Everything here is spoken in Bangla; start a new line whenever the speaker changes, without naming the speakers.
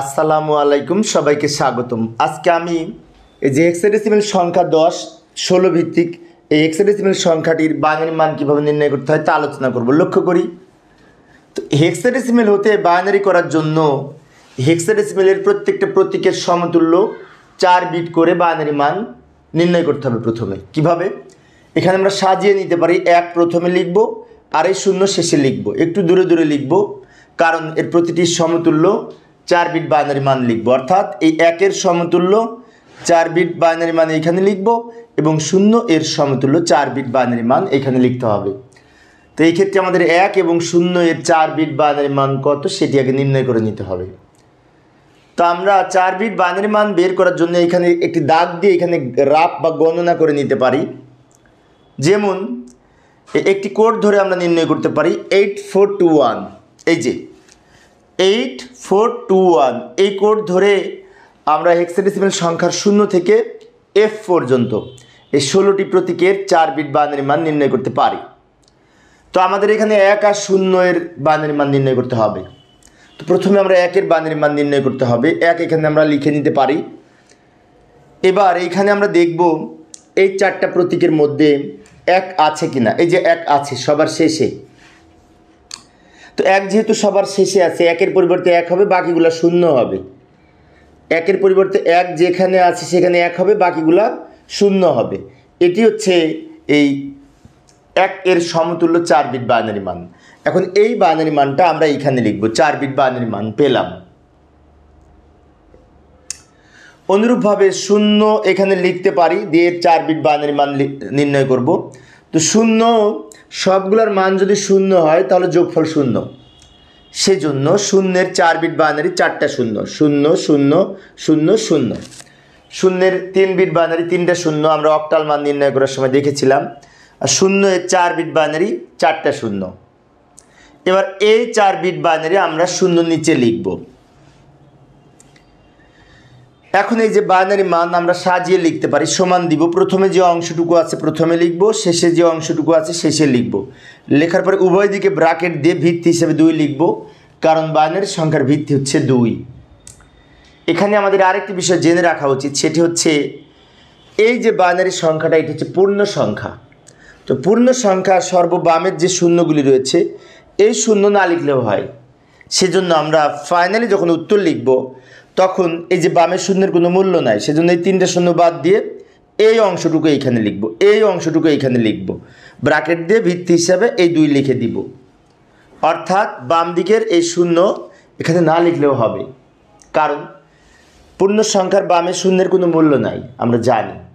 আসসালামু আলাইকুম সবাইকে স্বাগতম আজকে আমি যে এক্সেডেসিমেল সংখ্যা দশ ষোলো ভিত্তিক এই এক্সেডেসিমেল সংখ্যাটির বাঙালি মান কীভাবে নির্ণয় করতে হয় তা আলোচনা করব লক্ষ্য করি তো হেক্সাডেসিমেল হতে বাইনারি করার জন্য হেক্সাডেসিমেলের প্রত্যেকটা প্রতীকের সমতুল্য চার বিট করে বাইনারি মান নির্ণয় করতে হবে প্রথমে কিভাবে এখানে আমরা সাজিয়ে নিতে পারি এক প্রথমে লিখব আর এই শূন্য শেষে লিখব একটু দূরে দূরে লিখব কারণ এর প্রতিটি সমতুল্য চার বিট বাইনারি মান লিখবো অর্থাৎ এই একের সমতুল্য চার বিট বাইনারি মান এখানে লিখব এবং শূন্য এর সমতুল্য চার বিট বাইনারি মান এখানে লিখতে হবে তো এই ক্ষেত্রে আমাদের এক এবং শূন্য এর চার বিট বাইনারি মান কত সেটি আগে নির্ণয় করে নিতে হবে তো আমরা চার বিট বাইনারি মান বের করার জন্য এখানে একটি দাগ দিয়ে এখানে রাপ বা গণনা করে নিতে পারি যেমন একটি কোড ধরে আমরা নির্ণয় করতে পারি এইট ফোর টু ওয়ান এই যে এইট ফোর টু ওয়ান এই কোড ধরে আমরা হেক্সাডেসিমেল সংখ্যার শূন্য থেকে এফ পর্যন্ত এই ষোলোটি প্রতীকের চার বিট বানানির মান নির্ণয় করতে পারি তো আমাদের এখানে এক আর শূন্যের বানানির মান নির্ণয় করতে হবে তো প্রথমে আমরা একের বানের মান নির্ণয় করতে হবে এক এখানে আমরা লিখে নিতে পারি এবার এইখানে আমরা দেখব এই চারটা প্রতীকের মধ্যে এক আছে কিনা এই যে এক আছে সবার শেষে তো এক যেহেতু সবার শেষে আছে একের পরিবর্তে এক হবে বাকিগুলা শূন্য হবে একের পরিবর্তে এক যেখানে আছে সেখানে এক হবে বাকিগুলা শূন্য হবে এটি হচ্ছে এই এক এর সমতুল্য চার বিট বাইনারি মান এখন এই বাইনারি মানটা আমরা এখানে লিখব চার বিট বাইনারি মান পেলাম অনুরূপভাবে শূন্য এখানে লিখতে পারি দিয়ে চার বিট বাইনারি মান নির্ণয় করব তো শূন্য সবগুলোর মান যদি শূন্য হয় তাহলে যোগফল শূন্য সেজন্য শূন্যের চার বিট বাইনারি চারটা শূন্য শূন্য শূন্য শূন্য শূন্য শূন্যের তিন বিট বাইনারি তিনটা শূন্য আমরা অক্টাল মান নির্ণয় করার সময় দেখেছিলাম আর শূন্যের চার বিট বাইনারি চারটা শূন্য এবার এই চার বিট বাইনারি আমরা শূন্য নিচে লিখব এখন এই যে বাইনারি মান আমরা সাজিয়ে লিখতে পারি সমান দিব প্রথমে যে অংশটুকু আছে প্রথমে লিখব শেষে যে অংশটুকু আছে শেষে লিখব লেখার পরে উভয় দিকে ব্রাকেট দিয়ে ভিত্তি হিসেবে দুই লিখব কারণ বাইনারি সংখ্যার ভিত্তি হচ্ছে দুই এখানে আমাদের আরেকটি বিষয় জেনে রাখা উচিত সেটি হচ্ছে এই যে বাইনারি সংখ্যাটা এটি হচ্ছে পূর্ণ সংখ্যা তো পূর্ণ সংখ্যা সর্ববামের যে শূন্যগুলি রয়েছে এই শূন্য না লিখলেও হয় সেজন্য আমরা ফাইনালি যখন উত্তর লিখব তখন এই যে বামের শূন্যের কোনো মূল্য নাই সেজন্য এই তিনটা শূন্য বাদ দিয়ে এই অংশটুকু এইখানে লিখব এই অংশটুকু এইখানে লিখব ব্রাকেট দিয়ে ভিত্তি হিসাবে এই দুই লিখে দিব অর্থাৎ বাম দিকের এই শূন্য এখানে না লিখলেও হবে কারণ পূর্ণ সংখ্যার বামে শূন্যের কোনো মূল্য নাই আমরা জানি